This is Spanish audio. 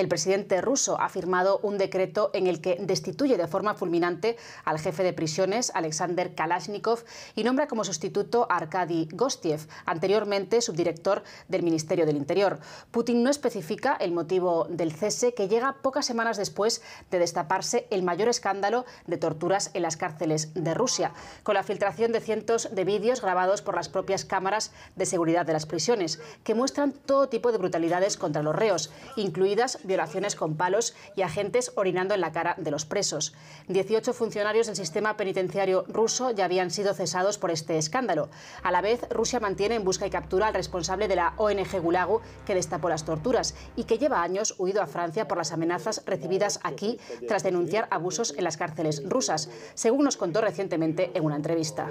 el presidente ruso ha firmado un decreto en el que destituye de forma fulminante al jefe de prisiones, Alexander Kalashnikov, y nombra como sustituto a Arkady Gostiev, anteriormente subdirector del Ministerio del Interior. Putin no especifica el motivo del cese, que llega pocas semanas después de destaparse el mayor escándalo de torturas en las cárceles de Rusia, con la filtración de cientos de vídeos grabados por las propias cámaras de seguridad de las prisiones, que muestran todo tipo de brutalidades contra los reos, incluidas violaciones con palos y agentes orinando en la cara de los presos. 18 funcionarios del sistema penitenciario ruso ya habían sido cesados por este escándalo. A la vez, Rusia mantiene en busca y captura al responsable de la ONG Gulagu que destapó las torturas y que lleva años huido a Francia por las amenazas recibidas aquí tras denunciar abusos en las cárceles rusas, según nos contó recientemente en una entrevista.